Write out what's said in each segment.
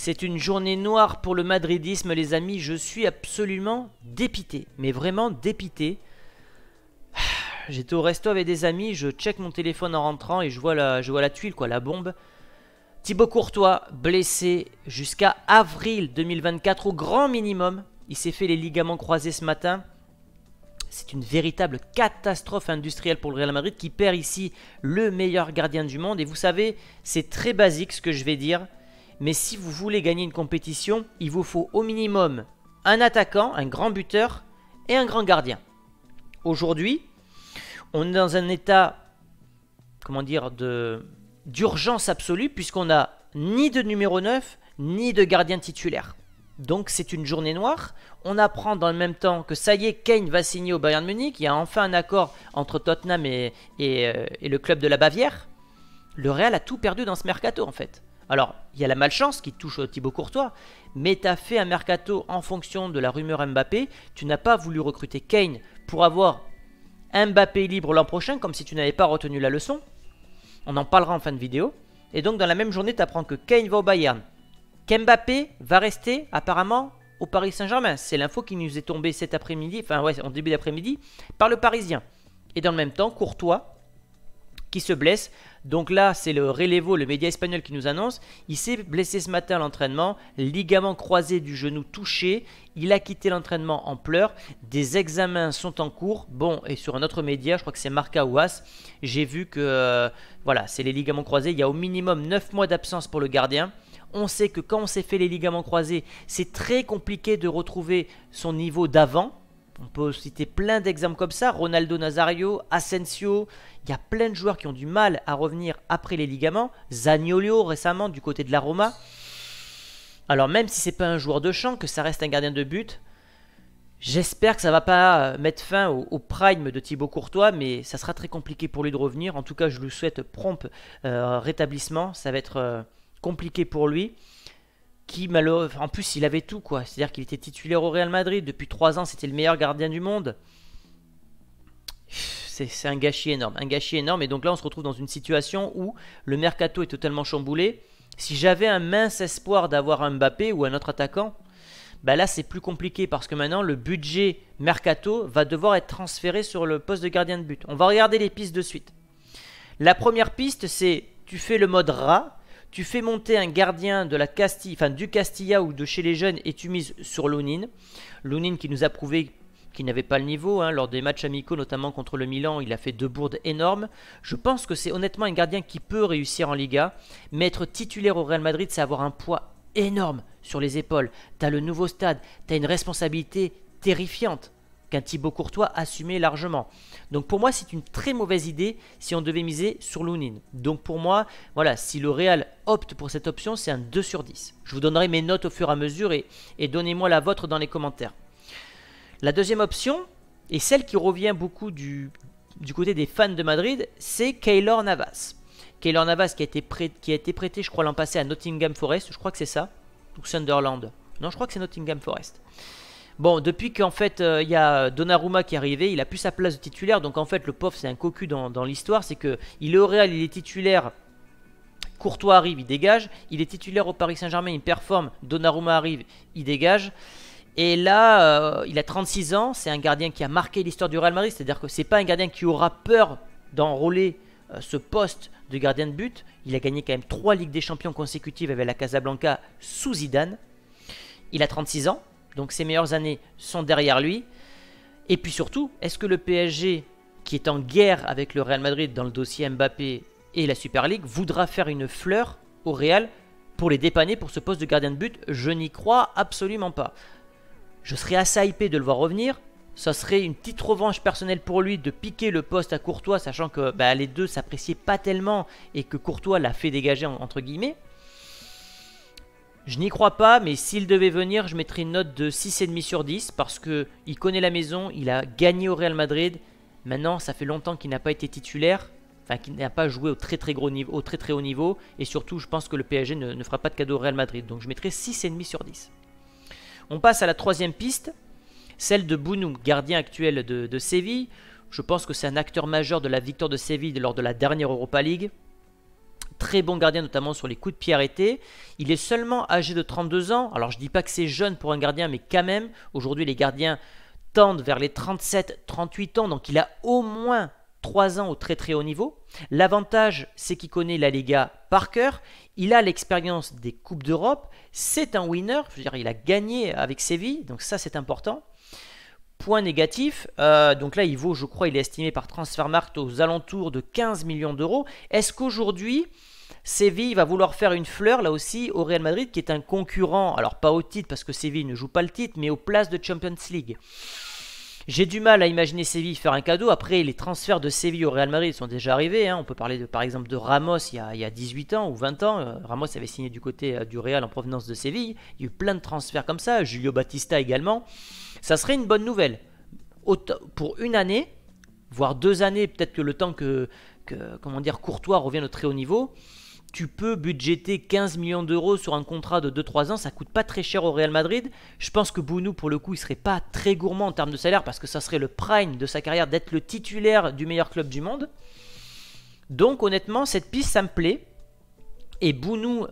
C'est une journée noire pour le madridisme, les amis. Je suis absolument dépité, mais vraiment dépité. J'étais au resto avec des amis, je check mon téléphone en rentrant et je vois la, je vois la tuile, quoi, la bombe. Thibaut Courtois, blessé jusqu'à avril 2024 au grand minimum. Il s'est fait les ligaments croisés ce matin. C'est une véritable catastrophe industrielle pour le Real Madrid qui perd ici le meilleur gardien du monde. Et vous savez, c'est très basique ce que je vais dire. Mais si vous voulez gagner une compétition, il vous faut au minimum un attaquant, un grand buteur et un grand gardien. Aujourd'hui, on est dans un état, comment dire, de d'urgence absolue puisqu'on n'a ni de numéro 9 ni de gardien titulaire. Donc c'est une journée noire. On apprend dans le même temps que ça y est, Kane va signer au Bayern Munich. Il y a enfin un accord entre Tottenham et, et euh, le club de la Bavière. Le Real a tout perdu dans ce mercato en fait. Alors, il y a la malchance qui touche Thibaut Courtois, mais tu as fait un mercato en fonction de la rumeur Mbappé. Tu n'as pas voulu recruter Kane pour avoir Mbappé libre l'an prochain, comme si tu n'avais pas retenu la leçon. On en parlera en fin de vidéo. Et donc, dans la même journée, tu apprends que Kane va au Bayern. Qu'Mbappé va rester apparemment au Paris Saint-Germain. C'est l'info qui nous est tombée cet après-midi, enfin ouais, en début d'après-midi, par le Parisien. Et dans le même temps, Courtois qui se blesse. Donc là, c'est le Relevo, le média espagnol qui nous annonce. Il s'est blessé ce matin à l'entraînement, ligament croisé du genou touché. Il a quitté l'entraînement en pleurs. Des examens sont en cours. Bon, et sur un autre média, je crois que c'est Marca ou j'ai vu que euh, voilà, c'est les ligaments croisés. Il y a au minimum 9 mois d'absence pour le gardien. On sait que quand on s'est fait les ligaments croisés, c'est très compliqué de retrouver son niveau d'avant on peut citer plein d'exemples comme ça, Ronaldo Nazario, Asensio, il y a plein de joueurs qui ont du mal à revenir après les ligaments, Zagnolio récemment du côté de la Roma. Alors même si c'est pas un joueur de champ, que ça reste un gardien de but, j'espère que ça va pas mettre fin au, prime de Thibaut Courtois, mais ça sera très compliqué pour lui de revenir. En tout cas, je lui souhaite prompt euh, rétablissement, ça va être euh, compliqué pour lui qui malheureusement, en plus il avait tout quoi, c'est-à-dire qu'il était titulaire au Real Madrid, depuis 3 ans c'était le meilleur gardien du monde. C'est un gâchis énorme, un gâchis énorme, et donc là on se retrouve dans une situation où le mercato est totalement chamboulé. Si j'avais un mince espoir d'avoir un Mbappé ou un autre attaquant, bah là c'est plus compliqué parce que maintenant le budget mercato va devoir être transféré sur le poste de gardien de but. On va regarder les pistes de suite. La première piste c'est tu fais le mode rat, tu fais monter un gardien de la Castille, enfin, du Castilla ou de chez les jeunes et tu mises sur Lounine. Lounine qui nous a prouvé qu'il n'avait pas le niveau. Hein, lors des matchs amicaux, notamment contre le Milan, il a fait deux bourdes énormes. Je pense que c'est honnêtement un gardien qui peut réussir en Liga. Mais être titulaire au Real Madrid, c'est avoir un poids énorme sur les épaules. T'as le nouveau stade, t'as une responsabilité terrifiante qu'un Thibaut Courtois assumait largement. Donc pour moi, c'est une très mauvaise idée si on devait miser sur Lounine. Donc pour moi, voilà, si le Real opte pour cette option, c'est un 2 sur 10. Je vous donnerai mes notes au fur et à mesure et, donnez-moi la vôtre dans les commentaires. La deuxième option, et celle qui revient beaucoup du, côté des fans de Madrid, c'est Keylor Navas. Keylor Navas qui a été, qui a été prêté, je crois, l'an passé à Nottingham Forest, je crois que c'est ça, ou Sunderland. Non, je crois que c'est Nottingham Forest. Bon, depuis qu'en fait euh, il y a Donnarumma qui est arrivé, il a plus sa place de titulaire. Donc en fait, le pauvre, c'est un cocu dans, l'histoire. C'est que il est au Real, il est titulaire. Courtois arrive, il dégage. Il est titulaire au Paris Saint-Germain, il performe. Donnarumma arrive, il dégage. Et là, euh, il a 36 ans. C'est un gardien qui a marqué l'histoire du Real Madrid. C'est-à-dire que c'est pas un gardien qui aura peur d'enrôler euh, ce poste de gardien de but. Il a gagné quand même 3 Ligues des Champions consécutives avec la Casablanca sous Zidane. Il a 36 ans. Donc ses meilleures années sont derrière lui. Et puis surtout, est-ce que le PSG, qui est en guerre avec le Real Madrid dans le dossier Mbappé et la Super League, voudra faire une fleur au Real pour les dépanner pour ce poste de gardien de but Je n'y crois absolument pas. Je serais assez hypé de le voir revenir. Ça serait une petite revanche personnelle pour lui de piquer le poste à Courtois, sachant que bah, les deux s'appréciaient pas tellement et que Courtois l'a fait dégager entre guillemets. Je n'y crois pas, mais s'il devait venir, je mettrais une note de 6,5 sur 10 parce que il connaît la maison, il a gagné au Real Madrid. Maintenant, ça fait longtemps qu'il n'a pas été titulaire, enfin qu'il n'a pas joué au très très, gros niveau, au très très haut niveau. Et surtout, je pense que le PSG ne, fera pas de cadeau au Real Madrid. Donc je mettrai 6,5 sur 10. On passe à la troisième piste, celle de Bounou, gardien actuel de, de Séville. Je pense que c'est un acteur majeur de la victoire de Séville lors de la dernière Europa League très bon gardien, notamment sur les coups de pied arrêtés. Il est seulement âgé de 32 ans. Alors, je dis pas que c'est jeune pour un gardien, mais quand même, aujourd'hui, les gardiens tendent vers les 37-38 ans. Donc, il a au moins 3 ans au très très haut niveau. L'avantage, c'est qu'il connaît la Liga par cœur. Il a l'expérience des Coupes d'Europe. C'est un winner. Je veux dire, il a gagné avec Séville. Donc, ça, c'est important. Point négatif, euh, donc là il vaut, je crois, il est estimé par Transfermarkt aux alentours de 15 millions d'euros. Est-ce qu'aujourd'hui, Séville va vouloir faire une fleur là aussi au Real Madrid qui est un concurrent, alors pas au titre parce que Séville ne joue pas le titre, mais aux places de Champions League j'ai du mal à imaginer Séville faire un cadeau. Après, les transferts de Séville au Real Madrid sont déjà arrivés. Hein. On peut parler de, par exemple de Ramos il y, a, 18 ans ou 20 ans. Euh, Ramos avait signé du côté euh, du Real en provenance de Séville. Il y a eu plein de transferts comme ça. Julio Battista également. Ça serait une bonne nouvelle. Pour une année, voire deux années, peut-être que le temps que, comment dire, Courtois revient au très haut niveau, tu peux budgéter 15 millions d'euros sur un contrat de 2-3 ans, ça coûte pas très cher au Real Madrid. Je pense que Bounou, pour le coup, il serait pas très gourmand en termes de salaire parce que ça serait le prime de sa carrière d'être le titulaire du meilleur club du monde. Donc honnêtement, cette piste, ça me plaît. Et Bounou,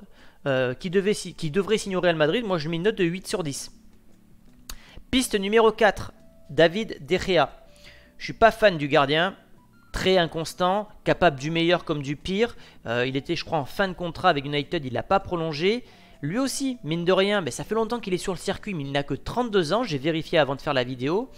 euh, qui, devait, qui devrait signer au Real Madrid, moi je mets une note de 8 sur 10. Piste numéro 4, David De Gea. Je suis pas fan du gardien, très inconstant, capable du meilleur comme du pire. Euh, il était, je crois, en fin de contrat avec United, il l'a pas prolongé. Lui aussi, mine de rien, mais ça fait longtemps qu'il est sur le circuit, mais il n'a que 32 ans, j'ai vérifié avant de faire la vidéo.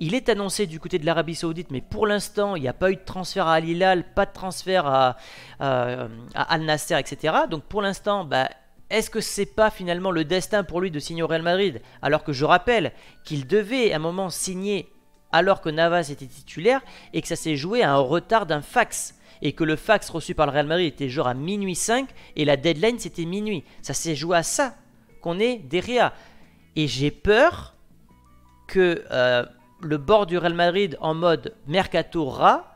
Il est annoncé du côté de l'Arabie Saoudite, mais pour l'instant, il n'y a pas eu de transfert à Al Hilal, pas de transfert à, à Al Nasser, etc. Donc pour l'instant, bah, est-ce que c'est pas finalement le destin pour lui de signer au Real Madrid Alors que je rappelle qu'il devait à un moment signer alors que Navas était titulaire et que ça s'est joué à un retard d'un fax et que le fax reçu par le Real Madrid était genre à minuit 5 et la deadline c'était minuit. Ça s'est joué à ça qu'on est derrière. Et j'ai peur que euh, le bord du Real Madrid en mode mercato rat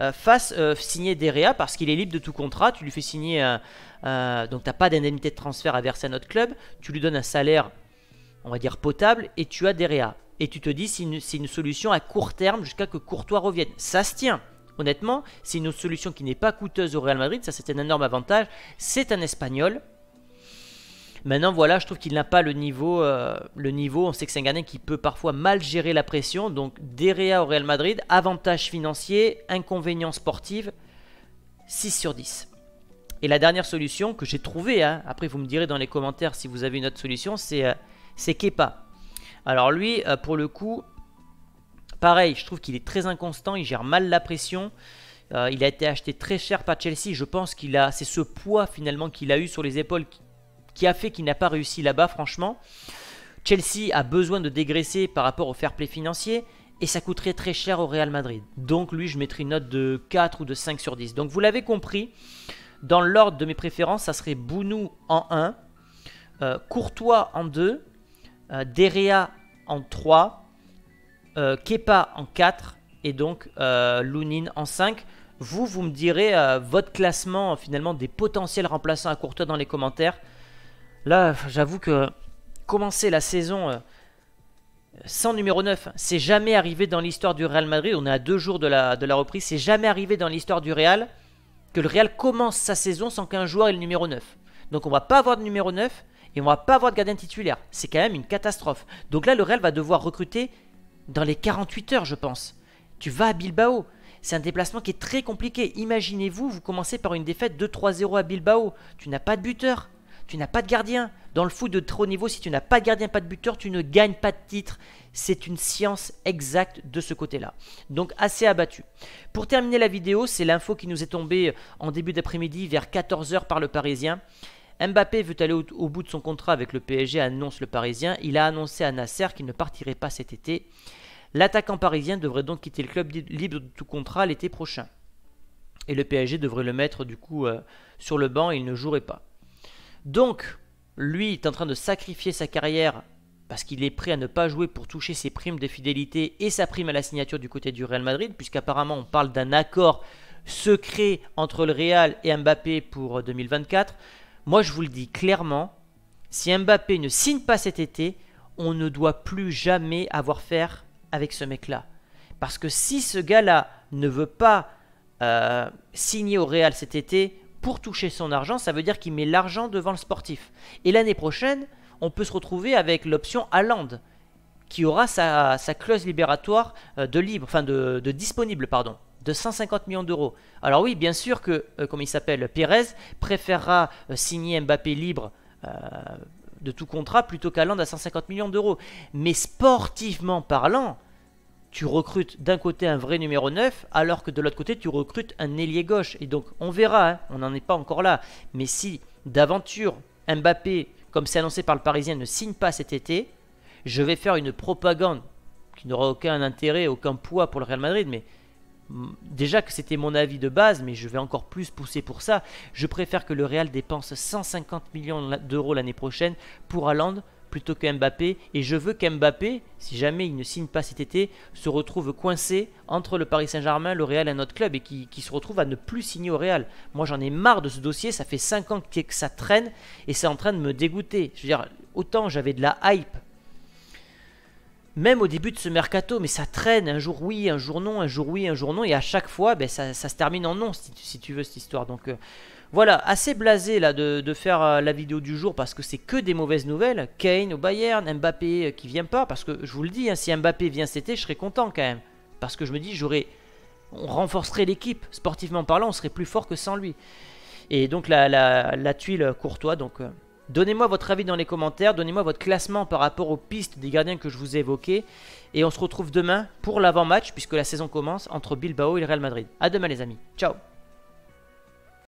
euh, fasse euh, signer Derea parce qu'il est libre de tout contrat. Tu lui fais signer, euh, euh, donc t'as pas d'indemnité de transfert à verser à notre club. Tu lui donnes un salaire, on va dire potable, et tu as Derea. Et tu te dis c'est une, une, solution à court terme jusqu'à que Courtois revienne. Ça se tient. Honnêtement, c'est une solution qui n'est pas coûteuse au Real Madrid. Ça, c'est un énorme avantage. C'est un Espagnol. Maintenant, voilà, je trouve qu'il n'a pas le niveau. Euh, le niveau, on sait que c'est un gardien qui peut parfois mal gérer la pression. Donc, Derrea au Real Madrid, avantage financier, inconvénient sportif, 6 sur 10. Et la dernière solution que j'ai trouvée, hein, après vous me direz dans les commentaires si vous avez une autre solution, c'est euh, Kepa. Alors lui, euh, pour le coup, pareil, je trouve qu'il est très inconstant, il gère mal la pression. il a été acheté très cher par Chelsea. Je pense qu'il a, c'est ce poids finalement qu'il a eu sur les épaules qui a fait qu'il n'a pas réussi là-bas, franchement. Chelsea a besoin de dégraisser par rapport au fair play financier et ça coûterait très cher au Real Madrid. Donc lui, je mettrais une note de 4 ou de 5 sur 10. Donc vous l'avez compris, dans l'ordre de mes préférences, ça serait Bounou en 1, euh, Courtois en 2, euh, Derea en 3, euh, Kepa en 4 et donc Lounine en 5. Vous, vous me direz votre classement finalement des potentiels remplaçants à Courtois dans les commentaires. Là, j'avoue que commencer la saison euh, sans numéro 9, c'est jamais arrivé dans l'histoire du Real Madrid. On est à deux jours de la, reprise. C'est jamais arrivé dans l'histoire du Real que le Real commence sa saison sans qu'un joueur ait le numéro 9. Donc on va pas avoir de numéro 9 et on va pas avoir de gardien titulaire. C'est quand même une catastrophe. Donc là, le Real va devoir recruter dans les 48 heures, je pense. Tu vas à Bilbao. C'est un déplacement qui est très compliqué. Imaginez-vous, vous commencez par une défaite 2-3-0 à Bilbao. Tu n'as pas de buteur. Tu n'as pas de gardien. Dans le foot de trop niveau, si tu n'as pas de gardien, pas de buteur, tu ne gagnes pas de titre. C'est une science exacte de ce côté-là. Donc assez abattu. Pour terminer la vidéo, c'est l'info qui nous est tombée euh, en début d'après-midi vers 14h par le Parisien. Mbappé veut aller au, bout de son contrat avec le PSG, annonce le Parisien. Il a annoncé à Nasser qu'il ne partirait pas cet été. L'attaquant parisien devrait donc quitter le club libre de tout contrat l'été prochain. Et le PSG devrait le mettre du coup euh, sur le banc, et il ne jouerait pas. Donc, lui est en train de sacrifier sa carrière parce qu'il est prêt à ne pas jouer pour toucher ses primes de fidélité et sa prime à la signature du côté du Real Madrid, puisqu'apparemment on parle d'un accord secret entre le Real et Mbappé pour 2024. Euh, Moi je vous le dis clairement, si Mbappé ne signe pas cet été, on ne doit plus jamais avoir affaire avec ce mec-là. Parce que si ce gars-là ne veut pas euh, signer au Real cet été, pour toucher son argent, ça veut dire qu'il met l'argent devant le sportif. Et l'année prochaine, on peut se retrouver avec l'option Allende, qui aura sa, clause libératoire euh, de libre, enfin de, disponible, pardon, de 150 millions d'euros. Alors oui, bien sûr que, euh, comme il s'appelle, Pérez préférera euh, signer Mbappé libre de tout contrat plutôt qu'Allende à 150 millions d'euros. Mais sportivement parlant, tu recrutes d'un côté un vrai numéro 9, alors que de l'autre côté, tu recrutes un ailier gauche. Et donc, on verra, hein, on n'en est pas encore là. Mais si, d'aventure, Mbappé, comme c'est annoncé par le Parisien, ne signe pas cet été, je vais faire une propagande qui n'aura aucun intérêt, aucun poids pour le Real Madrid, mais déjà que c'était mon avis de base, mais je vais encore plus pousser pour ça. Je préfère que le Real dépense 150 millions d'euros l'année prochaine pour Allende, plutôt que Mbappé. Et je veux qu'Mbappé, si jamais il ne signe pas cet été, se retrouve coincé entre le Paris Saint-Germain, le Real et un autre club et qui, qui, se retrouve à ne plus signer au Real. Moi j'en ai marre de ce dossier, ça fait 5 ans que ça traîne et c'est en train de me dégoûter. Je veux dire, autant j'avais de la hype. Même au début de ce mercato, mais ça traîne, un jour oui, un jour non, un jour oui, un jour non, et à chaque fois, ben, ça, se termine en non, si tu, veux, cette histoire. Donc, euh, voilà, assez blasé là de, faire euh, la vidéo du jour parce que c'est que des mauvaises nouvelles. Kane au Bayern, Mbappé euh, qui vient pas, parce que je vous le dis, hein, si Mbappé vient cet été, je serais content quand même. Parce que je me dis, j'aurais. On renforcerait l'équipe, sportivement parlant, on serait plus fort que sans lui. Et donc la, la, tuile courtois, donc. Euh, donnez-moi votre avis dans les commentaires, donnez-moi votre classement par rapport aux pistes des gardiens que je vous ai évoquées. Et on se retrouve demain pour l'avant-match, puisque la saison commence entre Bilbao et le Real Madrid. A demain les amis, ciao